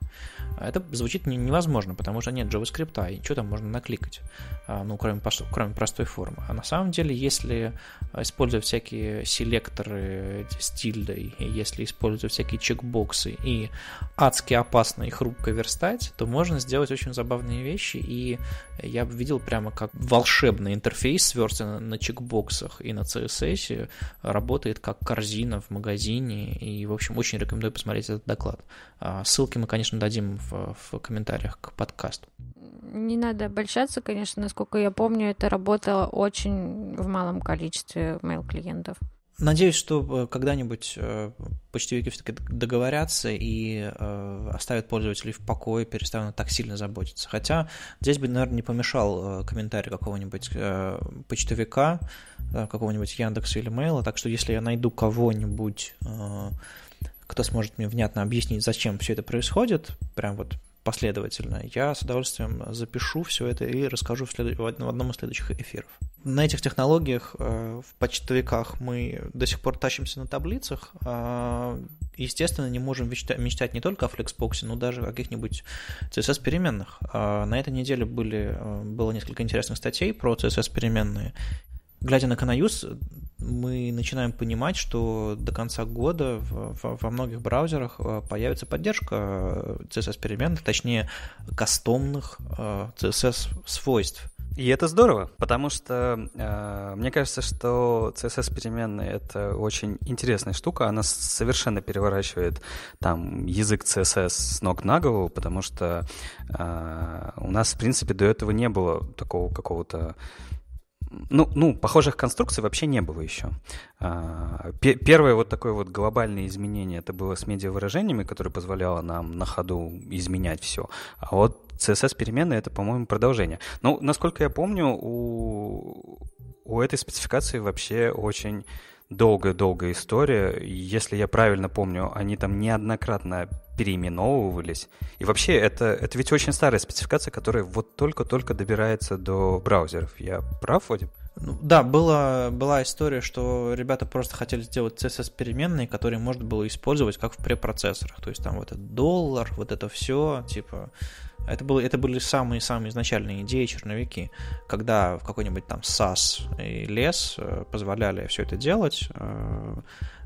А это звучит невозможно, потому что нет JavaScript, и а что там можно накликать, а, ну, кроме, кроме простой формы. А на самом деле, если использовать всякие селекторы с и если использовать всякие чекбоксы и адски опасно и хрупко верстать, то можно сделать очень забавные вещи, и я видел прямо как волшебный интерфейс сверстан на чекбоксах и на CSS работает как корзина в магазине, и, в общем, очень рекомендую посмотреть этот доклад. А, ссылки мы, конечно, дадим в, в комментариях к подкасту.
Не надо обольщаться, конечно, насколько я помню, это работало очень в малом количестве mail-клиентов.
Надеюсь, что э, когда-нибудь э, почтовики все-таки договорятся и э, оставят пользователей в покое, перестанут так сильно заботиться. Хотя здесь бы, наверное, не помешал комментарий какого-нибудь почтовика, какого-нибудь Яндекса или Мейла. Так что если я найду кого-нибудь, кто сможет мне внятно объяснить, зачем все это происходит, прям вот последовательно. Я с удовольствием запишу все это и расскажу в, след... в одном из следующих эфиров. На этих технологиях э, в почтовиках мы до сих пор тащимся на таблицах. Э, естественно, не можем мечтать не только о флексбоксе, но даже о каких-нибудь CSS-переменных. Э, на этой неделе были, было несколько интересных статей про CSS-переменные глядя на Канаюз, мы начинаем понимать, что до конца года во многих браузерах э, появится поддержка э, CSS-переменных, точнее, кастомных э, CSS-свойств. И это
здорово, потому что э, мне кажется, что CSS переменные это очень интересная штука, она совершенно переворачивает там язык CSS с ног на голову, потому что э, у нас в принципе до этого не было такого какого-то ну, ну, похожих конструкций вообще не было еще. А, первое вот такое вот глобальное изменение это было с медиавыражениями, которое позволяло нам на ходу изменять все. А вот CSS-перемены — это, по-моему, продолжение. Ну, насколько я помню, у, у этой спецификации вообще очень долгая-долгая история. Если я правильно помню, они там неоднократно переименовывались. И вообще, это, это ведь очень старая спецификация, которая вот только-только добирается до браузеров.
Я прав, Вадим? Ну, да, была, была история, что ребята просто хотели сделать CSS переменные, которые можно было использовать как в препроцессорах. То есть там вот этот доллар, вот это все, типа... Это, было, это были самые-самые изначальные идеи черновики, когда в какой-нибудь там SAS и лес э, позволяли все это делать э,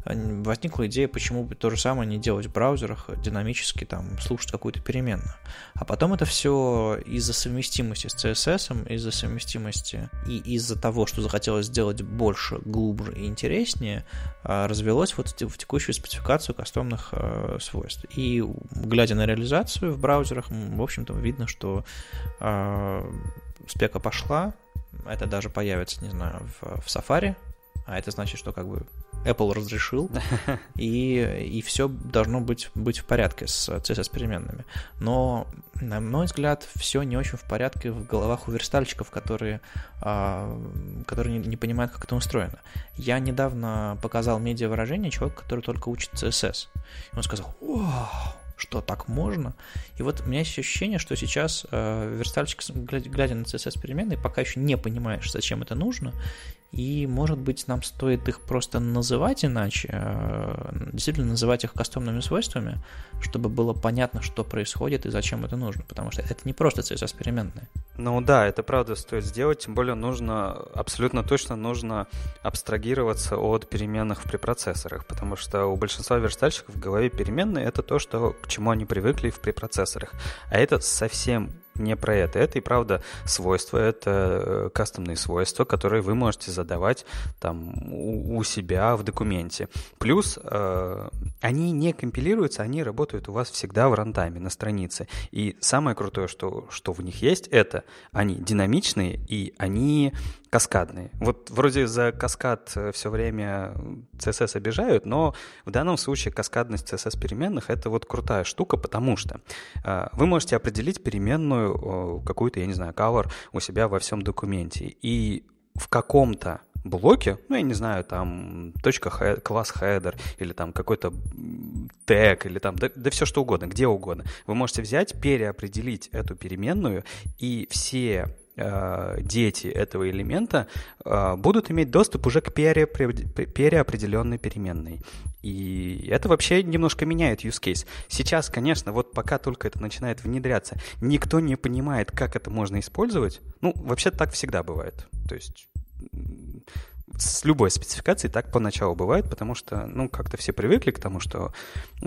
а, возникла идея, почему бы то же самое не делать в браузерах, э, динамически там слушать какую-то переменную. А потом это все из-за совместимости с CSS, из-за совместимости и из-за того, что захотелось сделать больше, глубже и интереснее, а, развелось вот в текущую спецификацию кастомных а, свойств. И глядя на реализацию в браузерах, в общем-то, видно, что спека пошла, это даже появится, не знаю, в, в Safari, а это значит, что как бы Apple разрешил, [laughs] и, и все должно быть, быть в порядке с CSS-переменными. Но, на мой взгляд, все не очень в порядке в головах у верстальщиков, которые, а, которые не, не понимают, как это устроено. Я недавно показал медиа-выражение человека, который только учит CSS. И он сказал, что так можно. И вот у меня есть ощущение, что сейчас э, верстальщик, глядя на CSS переменные, пока еще не понимаешь, зачем это нужно, и, может быть, нам стоит их просто называть иначе, э, действительно называть их кастомными свойствами, чтобы было понятно, что происходит и зачем это нужно, потому что это не просто CSS переменная.
Ну да, это правда стоит сделать, тем более нужно, абсолютно точно нужно абстрагироваться от переменных в препроцессорах, потому что у большинства верстальщиков в голове переменные — это то, что, к чему они привыкли в препроцессорах, а это совсем не про это. Это и правда свойство это э, кастомные свойства, которые вы можете задавать там у себя в документе. Плюс э, они не компилируются, они работают у вас всегда в рантайме, на странице. И самое крутое, что, что в них есть, это они динамичные и они каскадные. Вот вроде за каскад э, все время CSS обижают, но в данном случае каскадность CSS переменных — это вот крутая штука, потому что э, вы можете определить переменную какую-то, я не знаю, cover у себя во всем документе. И в каком-то блоке, ну, я не знаю, там, точка head, класс header или там какой-то тег, или там, да, да все что угодно, где угодно. Вы можете взять, переопределить эту переменную, и все Э, дети этого элемента э, будут иметь доступ уже к переопределенной переменной. И это вообще немножко меняет use case. Сейчас, конечно, вот пока только это начинает внедряться, никто не понимает, как это можно использовать. Ну, вообще так всегда бывает. То есть с любой спецификацией так поначалу бывает, потому что, ну, как-то все привыкли к тому, что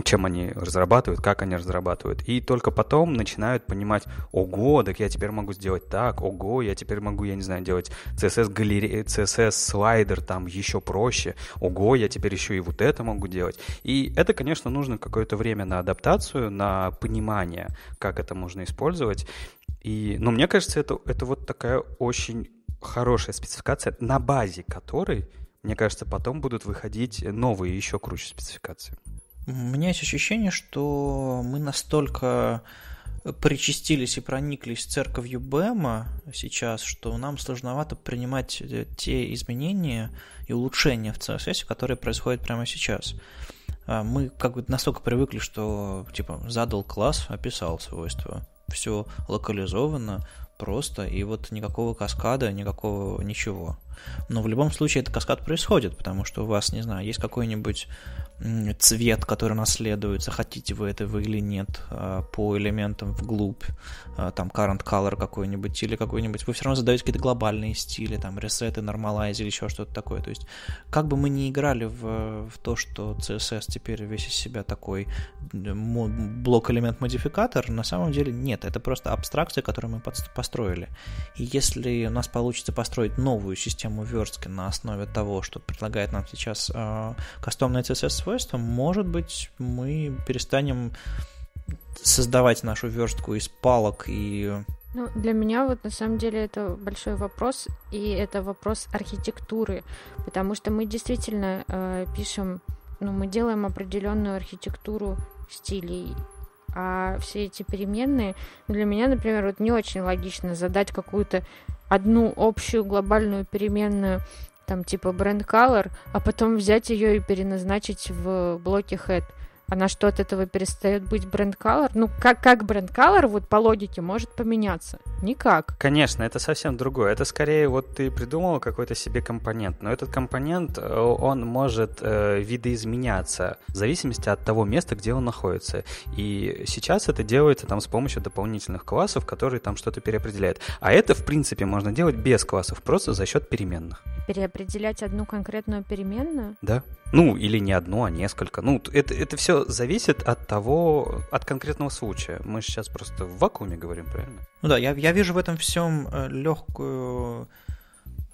чем они разрабатывают, как они разрабатывают, и только потом начинают понимать, ого, так я теперь могу сделать так, ого, я теперь могу, я не знаю, делать CSS галерея, CSS слайдер там еще проще, ого, я теперь еще и вот это могу делать. И это, конечно, нужно какое-то время на адаптацию, на понимание, как это можно использовать. И, ну, мне кажется, это, это вот такая очень хорошая спецификация, на базе которой, мне кажется, потом будут выходить новые, еще круче спецификации.
У меня есть ощущение, что мы настолько причастились и прониклись церковью Бэма сейчас, что нам сложновато принимать э, те изменения и улучшения в CSS, которые происходят прямо сейчас. А, мы как бы настолько привыкли, что типа задал класс, описал свойства. Все локализовано, Просто. И вот никакого каскада, никакого ничего. Но в любом случае этот каскад происходит, потому что у вас, не знаю, есть какой-нибудь цвет, который наследуется, хотите вы этого или нет, а, по элементам вглубь, а, там current color какой-нибудь или какой-нибудь, вы все равно задаете какие-то глобальные стили, там ресеты, нормалайз или еще что-то такое. То есть как бы мы ни играли в, в то, что CSS теперь весь из себя такой блок-элемент-модификатор, на самом деле нет, это просто абстракция, которую мы построили. И если у нас получится построить новую систему, систему верстки на основе того, что предлагает нам сейчас э, кастомное CSS-свойство, может быть, мы перестанем создавать нашу верстку из палок и
ну, для меня вот на самом деле это большой вопрос, и это вопрос архитектуры, потому что мы действительно э, пишем, ну, мы делаем определенную архитектуру стилей, а все эти переменные, для меня, например, вот не очень логично задать какую-то одну общую глобальную переменную там типа brand color, а потом взять ее и переназначить в блоке head она что от этого перестает быть бренд color? Ну, как, как бренд color вот по логике может поменяться? Никак.
Конечно, это совсем другое. Это скорее вот ты придумал какой-то себе компонент, но этот компонент, э, он может э, видоизменяться в зависимости от того места, где он находится. И сейчас это делается там с помощью дополнительных классов, которые там что-то переопределяют. А это, в принципе, можно делать без классов, просто за счет переменных
переопределять одну конкретную переменную?
Да. Ну, или не одну, а несколько. Ну, это, это все зависит от того, от конкретного случая. Мы сейчас просто в вакууме говорим, правильно?
Ну да, я, я вижу в этом всем э, легкую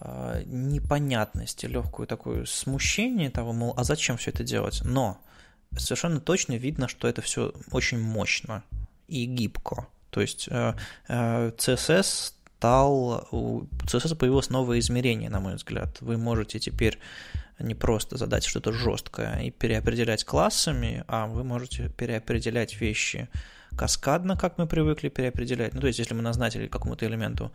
э, непонятность легкое такое смущение того, мол, а зачем все это делать? Но совершенно точно видно, что это все очень мощно и гибко. То есть CSS э, стал, у CSS появилось новое измерение, на мой взгляд. Вы можете теперь не просто задать что-то жесткое и переопределять классами, а вы можете переопределять вещи каскадно, как мы привыкли переопределять. Ну, то есть, если мы назначили какому-то элементу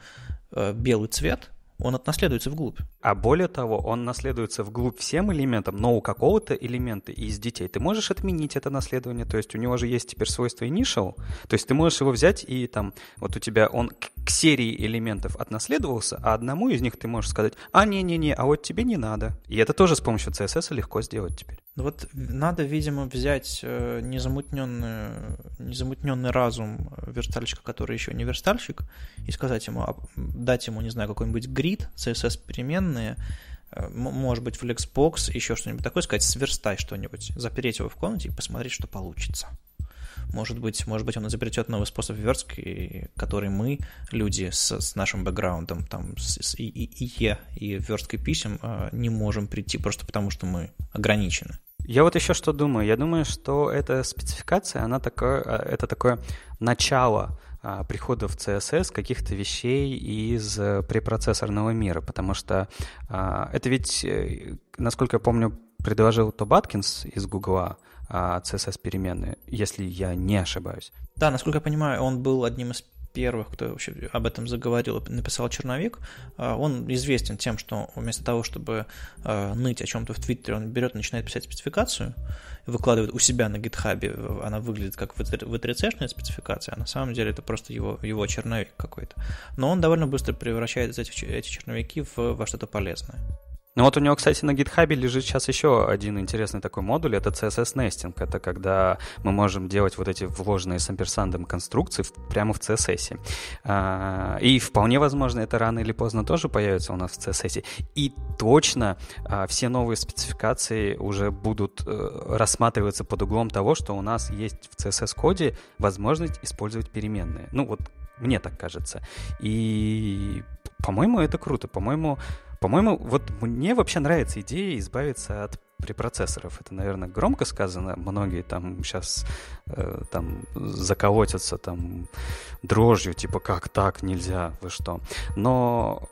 э, белый цвет, он наследуется вглубь. А более того, он наследуется вглубь всем элементам, но у какого-то
элемента из детей ты можешь отменить это наследование, то есть у него же есть теперь свойство initial, то есть ты можешь его взять и там, вот у тебя он к серии элементов отнаследовался, а одному из них ты можешь сказать, а не-не-не, а вот тебе не надо. И это тоже с помощью CSS легко сделать теперь.
Вот надо, видимо, взять незамутненный, э, незамутненный разум э, верстальщика, который еще не верстальщик, и сказать ему, дать ему, не знаю, какой-нибудь грид, CSS-переменные, э, может быть, в Lexbox, еще что-нибудь такое, сказать, сверстай что-нибудь, запереть его в комнате и посмотреть, что получится. Может быть, может быть, он изобретет новый способ верстки, который мы, люди с, с нашим бэкграундом, там, с, с, и, и, и я, и версткой писем, а, не можем прийти просто потому, что мы ограничены.
Я вот еще что думаю. Я думаю, что эта спецификация, она такое, а, это такое начало а, прихода в CSS каких-то вещей из э, препроцессорного мира, потому что это ведь, э, насколько я помню, предложил Тобаткинс из Гугла, CSS-перемены, а, если я не ошибаюсь.
Да, насколько я понимаю, он был одним из первых, кто вообще об этом заговорил, написал Черновик, а, он известен тем, что вместо того, чтобы а, ныть о чем-то в Твиттере, он берет, начинает писать спецификацию, выкладывает у себя на гитхабе, она выглядит как V3C-шная спецификация, а на самом деле это просто его, его черновик какой-то. Но он довольно быстро превращает эти, эти черновики в, во что-то полезное.
Ну вот у него, кстати, на GitHub лежит сейчас еще один интересный такой модуль, это CSS nesting. Это когда мы можем делать вот эти вложенные с амперсандом конструкции прямо в CSS. А, и вполне возможно, это рано или поздно тоже появится у нас в CSS. И точно а, все новые спецификации уже будут э, рассматриваться под углом того, что у нас есть в CSS-коде возможность использовать переменные. Ну вот мне так кажется. И, по-моему, это круто. По-моему, по-моему, вот мне вообще нравится идея избавиться от препроцессоров. Это, наверное, громко сказано. Многие там сейчас э, там заколотятся там дрожью, типа как так нельзя, вы что? Но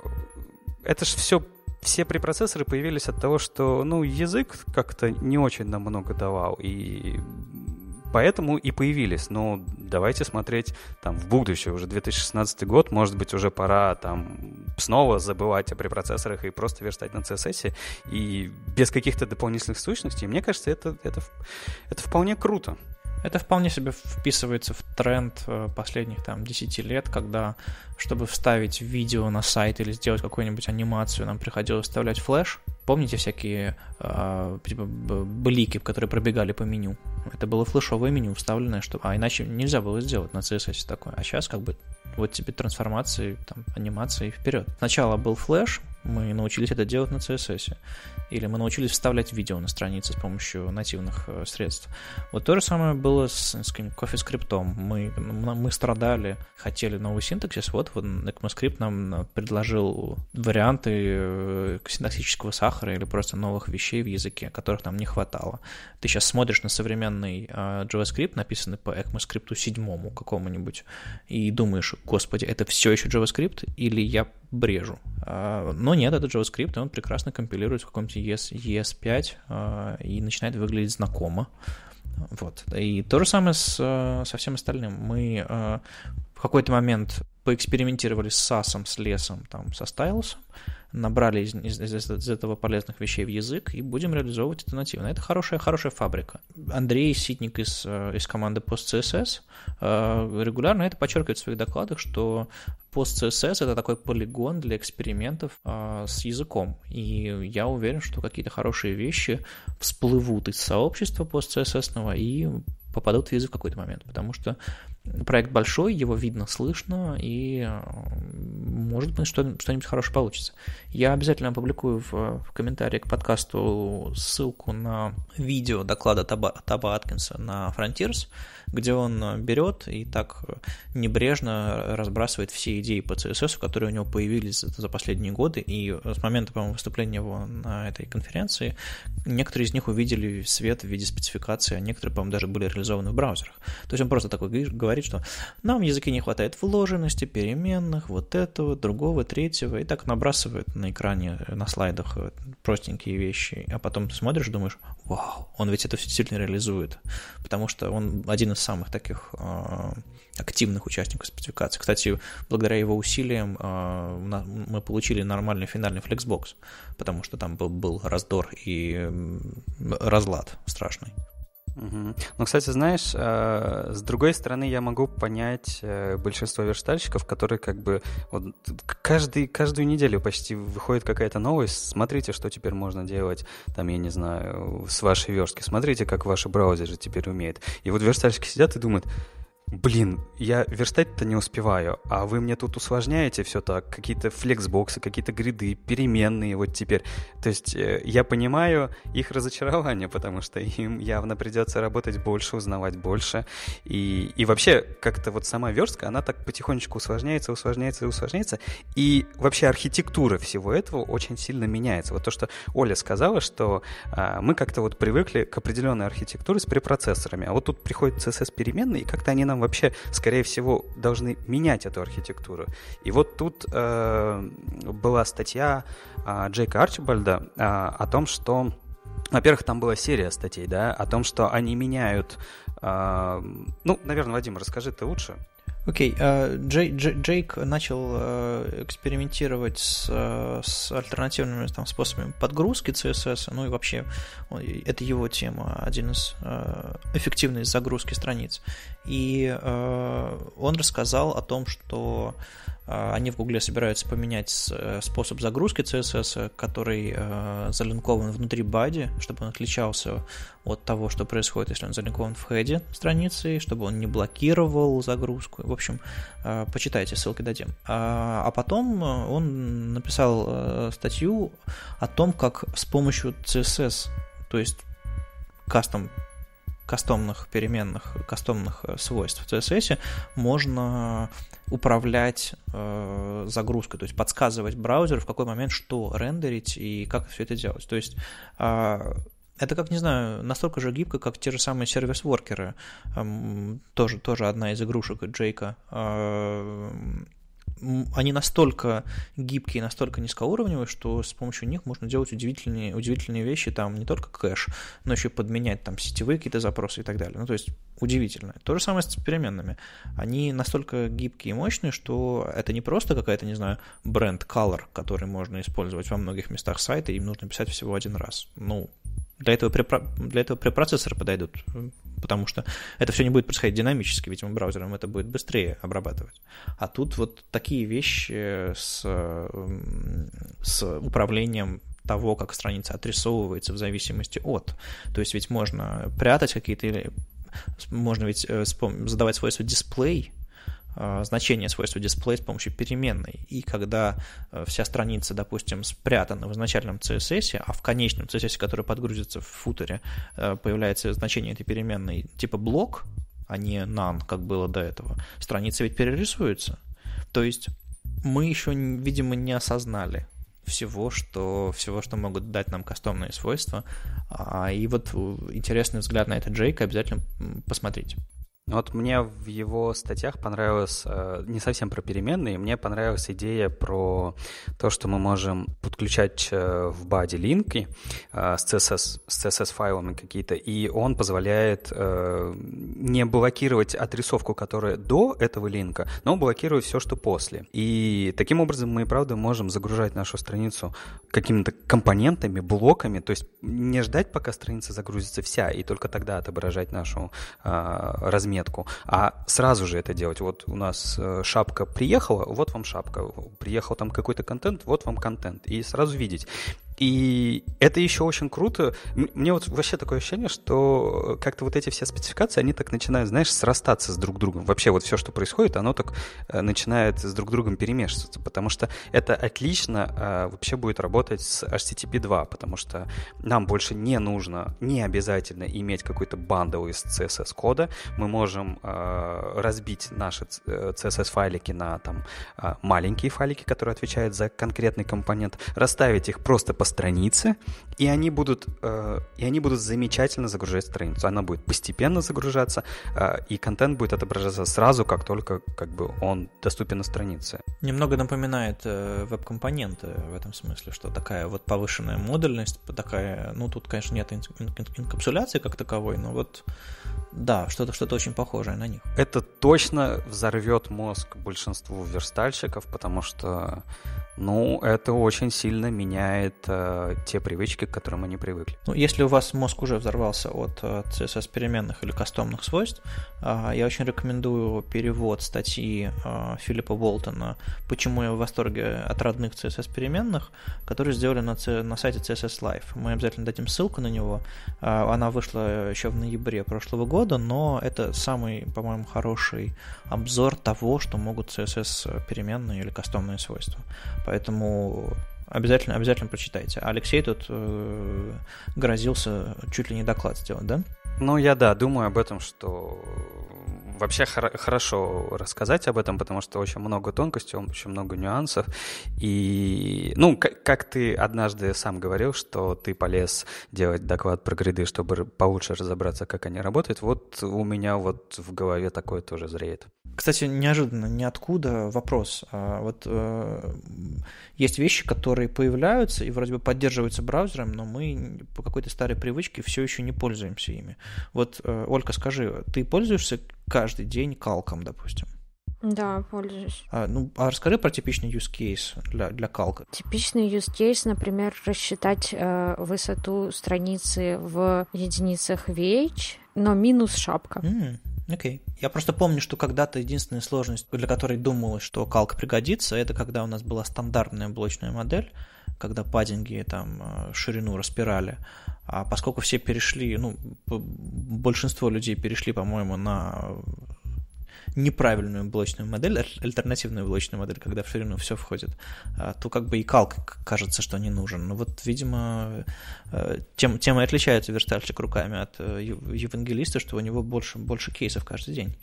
это же все все препроцессоры появились от того, что ну, язык как-то не очень нам много давал, и поэтому и появились. Ну, давайте смотреть там в будущее, уже 2016 год, может быть, уже пора там снова забывать о препроцессорах и просто верстать на CSS и без каких-то дополнительных сущностей. Мне кажется,
это, это, это вполне круто. Это вполне себе вписывается в тренд э, последних там 10 лет, когда, чтобы вставить видео на сайт или сделать какую-нибудь анимацию, нам приходилось вставлять флеш. Помните всякие э, типа, блики, которые пробегали по меню? Это было флешовое меню вставленное, чтобы... а иначе нельзя было сделать на CSS такое. А сейчас как бы вот тебе трансформации, там, анимации вперед. Сначала был флеш, мы научились это делать на CSS. Или мы научились вставлять видео на странице с помощью нативных э, средств. Вот то же самое было с, с CoffeeScript. Мы, мы страдали, хотели новый синтаксис. Вот, вот ECMAScript нам э, предложил варианты э, синтаксического сахара или просто новых вещей в языке, которых нам не хватало. Ты сейчас смотришь на современный э, JavaScript, написанный по ECMAScript 7 какому-нибудь, и думаешь, господи, это все еще JavaScript или я брежу? А, но нет, это JavaScript, и он прекрасно компилируется в каком-то ES, ES5 а, и начинает выглядеть знакомо. Вот. И то же самое с, э, со всем остальным. Мы э, в какой-то момент поэкспериментировали с SAS, с лесом, там, со стайлосом, набрали из, из, из, из этого полезных вещей в язык и будем реализовывать это нативно. Это хорошая, хорошая фабрика. Андрей Ситник из, э, из команды PostCSS э, регулярно это подчеркивает в своих докладах, что PostCSS — это такой полигон для экспериментов э, с языком. И я уверен, что какие-то хорошие вещи всплывут из сообщества PostCSS и попадут в язык в какой-то момент, потому что проект большой, его видно, слышно, и э, может быть что- что-нибудь хорошее получится. Я обязательно опубликую в, в комментарии к подкасту ссылку на видео доклада Таба, Таба Аткинса на Frontiers, где он э, берет и так небрежно разбрасывает все идеи по CSS, которые у него появились за последние годы, и с момента, по-моему, выступления его на этой конференции некоторые из них увидели свет в виде спецификации, а некоторые, по-моему, даже были реализованы в браузерах. То есть он просто такой говорит, говорит, что нам в языке не хватает вложенности, переменных, вот этого, другого, третьего, и так набрасывает на экране, на слайдах э, простенькие вещи, а потом смотришь, думаешь, вау, он ведь это все действительно реализует, потому что он один из самых таких э, активных участников спецификации. Кстати, благодаря его усилиям э, мы получили нормальный финальный флексбокс, потому что там был раздор и разлад страшный.
Угу. Ну, кстати, знаешь, а, с другой стороны, я могу понять э, большинство верстальщиков, которые как бы вот, каждый, каждую неделю почти выходит какая-то новость. Смотрите, что теперь можно делать, там, я не знаю, с вашей верстки. Смотрите, как ваши браузеры теперь умеют. И вот верстальщики сидят и думают, блин, я верстать-то не успеваю, а вы мне тут усложняете все так, какие-то флексбоксы, какие-то гриды, переменные вот теперь. То есть э, я понимаю их разочарование, потому что им явно придется работать больше, узнавать больше. И, и вообще как-то вот сама верстка, она так потихонечку усложняется, усложняется и усложняется. И вообще архитектура всего этого очень сильно меняется. Вот то, что Оля сказала, что а, мы как-то вот привыкли к определенной архитектуре с препроцессорами, а вот тут приходит CSS-переменные, и как-то они нам вообще, скорее всего, должны менять эту архитектуру. И вот тут э, была статья э, Джейка Арчибальда э, о том, что, во-первых, там была серия статей, да, о том, что они меняют. Э, ну, наверное, Вадим, расскажи ты лучше.
Окей, okay, а, Джей, Джейк начал э, экспериментировать с, э, с альтернативными там, способами подгрузки CSS, ну и вообще это его тема, один из э, эффективных загрузки страниц. И он рассказал о том, что а, они в Гугле собираются поменять э, способ загрузки CSS, э, который э, залинкован внутри бади, чтобы он отличался от того, что происходит, если он залинкован в хеде страницы, чтобы он не блокировал загрузку. В общем, почитайте, ссылки дадим. А, а потом он написал статью о том, как с помощью CSS, то есть кастом кастомных переменных, кастомных свойств в CSS можно управлять э, загрузкой, то есть подсказывать браузеру, в какой момент что рендерить и как все это делать. То есть э, это, как не знаю, настолько же гибко, как те же самые сервис-воркеры. Э, тоже, тоже одна из игрушек Джейка. Э, они настолько гибкие, настолько низкоуровневые, что с помощью них можно делать удивительные, удивительные вещи, там не только кэш, но еще и подменять там сетевые какие-то запросы и так далее. Ну, то есть удивительно. То же самое с переменными. Они настолько гибкие и мощные, что это не просто какая-то, не знаю, бренд color, который можно использовать во многих местах сайта, и им нужно писать всего один раз. Ну, для этого, препро... для этого препроцессоры подойдут, потому что это все не будет происходить динамически, ведь мы браузером это будет быстрее обрабатывать. А тут вот такие вещи э, с, эм, с управлением того, как страница отрисовывается в зависимости от. То есть ведь можно прятать какие-то... Можно ведь э, задавать свойства дисплей, Э, значение свойства display с помощью переменной. И когда э, вся страница, допустим, спрятана в изначальном CSS, а в конечном CSS, который подгрузится в футере, э, появляется значение этой переменной типа блок, а не нан, как было до этого, страница ведь перерисуется. То есть мы еще, видимо, не осознали всего, что, всего, что могут дать нам кастомные свойства. А, и вот интересный взгляд на это Джейк обязательно посмотреть. Вот мне в его статьях
понравилось, э, не совсем про переменные, мне понравилась идея про то, что мы можем подключать э, в баде линки э, с CSS, с CSS файлами какие-то, и он позволяет не блокировать отрисовку, которая до этого линка, но блокирует все, что после. И таким образом мы правда можем загружать нашу страницу какими-то компонентами, блоками, то есть не ждать, пока страница загрузится вся, и только тогда отображать нашу размер монетку, а сразу же это делать. Вот у нас э, шапка приехала, вот вам шапка. Приехал там какой-то контент, вот вам контент. И сразу видеть. И это еще очень круто. Мне вот вообще такое ощущение, что как-то вот эти все спецификации, они так начинают, знаешь, срастаться с друг другом. Вообще вот все, что происходит, оно так э, начинает с друг другом перемешиваться, потому что это отлично а, вообще будет работать с HTTP 2, потому что нам больше не нужно, не обязательно иметь какой-то бандовый CSS-кода. Мы можем а, разбить наши э, CSS-файлики на там а, маленькие файлики, которые отвечают за конкретный компонент, расставить их просто по странице, и они будут, э, и они будут замечательно загружать страницу. Она будет постепенно загружаться, э, и контент будет отображаться сразу, как только как бы он доступен на странице.
Немного напоминает э, веб-компоненты в этом смысле, что такая вот повышенная модульность, такая, ну тут, конечно, нет инкапсуляции как таковой, но вот да, что-то что очень похожее на них. Это точно
взорвет мозг большинству верстальщиков, потому что, ну, это очень сильно меняет Э, те привычки, к которым они привыкли.
Ну, если у вас мозг уже взорвался от CSS э, переменных или кастомных свойств, а, я очень рекомендую перевод статьи э, Филиппа Болтона «Почему я в восторге от родных CSS переменных», которые сделали на, на сайте CSS Live. Мы обязательно дадим ссылку на него. А, она вышла еще в ноябре прошлого года, но это самый, по-моему, хороший обзор того, что могут CSS переменные или кастомные свойства. Поэтому Обязательно, обязательно прочитайте. А Алексей тут э, грозился чуть ли не доклад сделать, да? Ну, я да, думаю об
этом, что вообще хор- хорошо рассказать об этом, потому что очень много тонкостей, очень много нюансов. И, ну, как, как ты однажды сам говорил, что ты полез делать доклад про гриды, чтобы получше разобраться, как они работают, вот у меня вот в голове такое тоже зреет.
Кстати, неожиданно, ниоткуда вопрос. А, вот э, есть вещи, которые появляются и вроде бы поддерживаются браузером, но мы по какой-то старой привычке все еще не пользуемся ими. Вот, э, Ольга, скажи, ты пользуешься каждый день калком, допустим.
Да, пользуюсь.
А, ну, а расскажи про типичный use case для, для калка.
Типичный use case, например, рассчитать э, высоту страницы в единицах VH, но минус шапка. Mm.
Окей. Okay. Я просто помню, что когда-то единственная сложность, для которой думалось, что калка пригодится, это когда у нас была стандартная блочная модель, когда паддинги там э, ширину распирали. А поскольку все перешли, ну, большинство людей перешли, по-моему, на э, неправильную блочную модель, альтернативную блочную модель, когда все время все входит, а, то как бы и калк кажется, что не нужен. Но ну вот, видимо, э, тем, тем и отличается верстальщик руками от э, евангелиста, что у него больше, больше кейсов каждый день.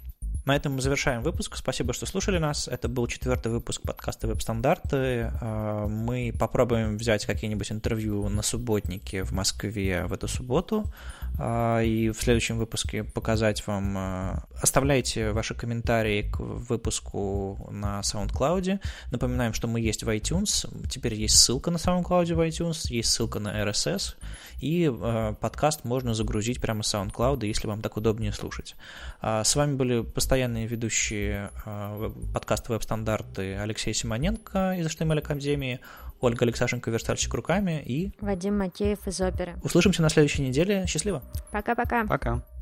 На этом мы завершаем выпуск. Спасибо, что слушали нас. Это был четвертый выпуск подкаста «Веб-стандарты». А, мы попробуем взять какие-нибудь интервью на субботнике в Москве в эту субботу. А, и в следующем выпуске показать вам. А, оставляйте ваши комментарии к выпуску на SoundCloud. Напоминаем, что мы есть в iTunes. Теперь есть ссылка на SoundCloud в iTunes, есть ссылка на RSS. И а, подкаст можно загрузить прямо с SoundCloud, если вам так удобнее слушать. С вами были постоянные ведущие подкаста «Веб-стандарты» Алексей Симоненко из HTML эм Академии, Ольга Алексашенко, верстальщик руками и...
Вадим Макеев из оперы.
Услышимся на следующей неделе. Счастливо. Пока-пока. Пока. -пока. Пока.